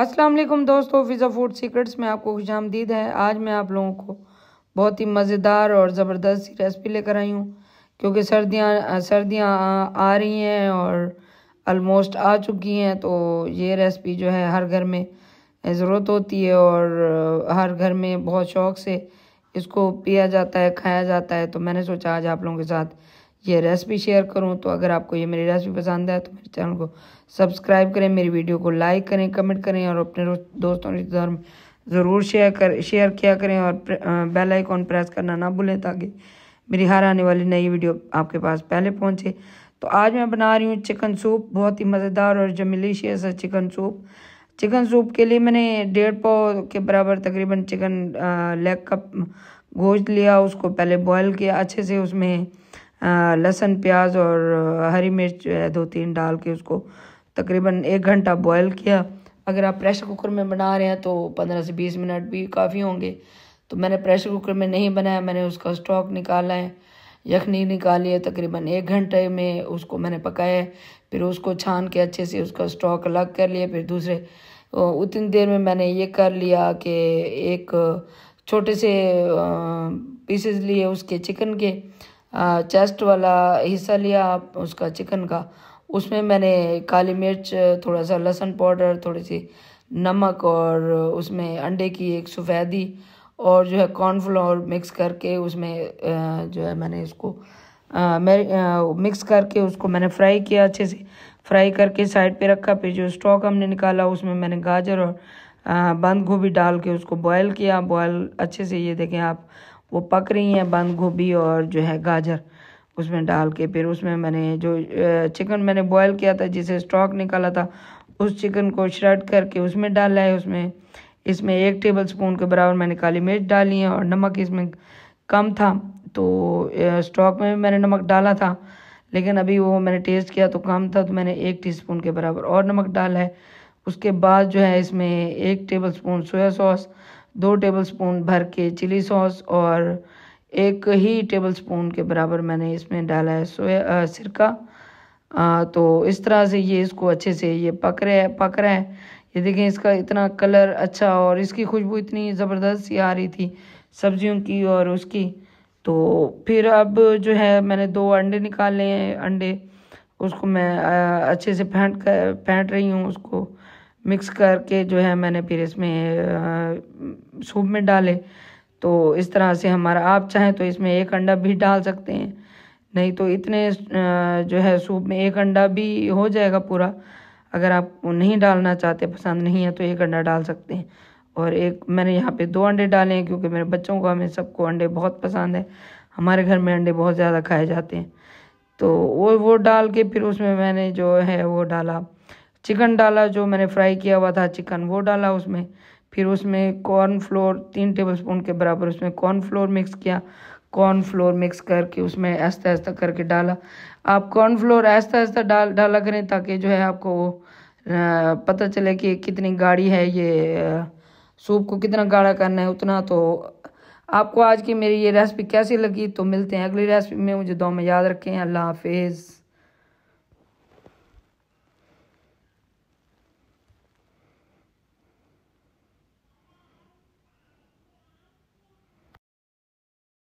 अस्सलाम वालेकुम दोस्तों फिज़ा फूड सीक्रेट्स में आपको खुश आमदीद है आज मैं आप लोगों को बहुत ही मज़ेदार और ज़बरदस्त सी रेसिपी लेकर आई हूँ क्योंकि सर्दियाँ सर्दियाँ आ रही हैं और अलमोस्ट आ चुकी हैं तो ये रेसिपी जो है हर घर में ज़रूरत होती है और हर घर में बहुत शौक़ से इसको पिया जाता है खाया जाता है तो मैंने सोचा आज आप लोगों के साथ ये रेसिपी शेयर करूँ तो अगर आपको ये मेरी रेसिपी पसंद आए तो मेरे चैनल को सब्सक्राइब करें मेरी वीडियो को लाइक करें कमेंट करें और अपने दोस्तों रिश्तेदार में ज़रूर शेयर कर शेयर किया करें और बेल आइकॉन प्रेस करना ना भूलें ताकि मेरी हर आने वाली नई वीडियो आपके पास पहले पहुँचे तो आज मैं बना रही हूँ चिकन सूप बहुत ही मज़ेदार और जमिलीशियस है चिकन सूप चिकन सूप के लिए मैंने डेढ़ पाव के बराबर तकरीबन चिकन लेग का गोश्त लिया उसको पहले बॉयल किया अच्छे से उसमें लहसन प्याज और हरी मिर्च दो तीन डाल के उसको तकरीबन एक घंटा बॉयल किया अगर आप प्रेशर कुकर में बना रहे हैं तो पंद्रह से बीस मिनट भी काफ़ी होंगे तो मैंने प्रेशर कुकर में नहीं बनाया मैंने उसका स्टॉक निकाला है यखनी निकाली है तकरीबन एक घंटे में उसको मैंने पकाया है फिर उसको छान के अच्छे से उसका स्टॉक अलग कर लिया फिर दूसरे उतनी देर में मैंने ये कर लिया कि एक छोटे से पीसेस लिए उसके चिकन के चेस्ट वाला हिस्सा लिया आप उसका चिकन का उसमें मैंने काली मिर्च थोड़ा सा लहसुन पाउडर थोड़ी सी नमक और उसमें अंडे की एक सफ़ेदी और जो है कॉर्नफ्लोर मिक्स करके उसमें जो है मैंने इसको मैं मिक्स करके उसको मैंने फ्राई किया अच्छे से फ्राई करके साइड पे रखा फिर जो स्टॉक हमने निकाला उसमें मैंने गाजर और बंद गोभी डाल के उसको बॉयल किया बॉयल अच्छे से ये देखें आप वो पक रही हैं बंद गोभी और जो है गाजर उसमें डाल के फिर उसमें मैंने जो चिकन मैंने बॉयल किया था जिसे स्टॉक निकाला था उस चिकन को श्रेड करके उसमें डाला है उसमें इसमें एक टेबल स्पून के बराबर मैंने काली मिर्च डाली है और नमक इसमें कम था तो स्टॉक में भी मैंने नमक डाला था लेकिन अभी वो मैंने टेस्ट किया तो कम था तो मैंने एक टीस्पून के बराबर और नमक डाला है उसके बाद जो है इसमें एक टेबल स्पून सोया सॉस दो टेबलस्पून भर के चिली सॉस और एक ही टेबलस्पून के बराबर मैंने इसमें डाला है सोया सिरका आ, तो इस तरह से ये इसको अच्छे से ये पक रहे है पक रहा है ये देखें इसका इतना कलर अच्छा और इसकी खुशबू इतनी ज़बरदस्त सी आ रही थी सब्जियों की और उसकी तो फिर अब जो है मैंने दो अंडे निकाले हैं अंडे उसको मैं अच्छे से फेंट कर फेंट रही हूँ उसको मिक्स करके जो है मैंने फिर इसमें सूप में डाले तो इस तरह से हमारा आप चाहें तो इसमें एक अंडा भी डाल सकते हैं नहीं तो इतने जो है सूप में एक अंडा भी हो जाएगा पूरा अगर आप नहीं डालना चाहते पसंद नहीं है तो एक अंडा डाल सकते हैं और एक मैंने यहाँ पे दो अंडे डाले हैं क्योंकि मेरे बच्चों को हमें सबको अंडे बहुत पसंद है हमारे घर में अंडे बहुत ज़्यादा खाए जाते हैं तो वो वो डाल के फिर उसमें मैंने जो है वो डाला चिकन डाला जो मैंने फ्राई किया हुआ था चिकन वो डाला उसमें फिर उसमें कॉर्न फ्लोर तीन टेबलस्पून के बराबर उसमें कॉर्न फ्लोर मिक्स किया कॉर्न फ्लोर मिक्स करके उसमें ऐसा ऐसा करके डाला आप कॉर्न फ्लोर ऐसा ऐसा डाल डाला करें ताकि जो है आपको पता चले कि कितनी गाढ़ी है ये सूप को कितना गाढ़ा करना है उतना तो आपको आज की मेरी ये रेसिपी कैसी लगी तो मिलते हैं अगली रेसिपी में मुझे दो में याद रखें अल्लाह हाफिज़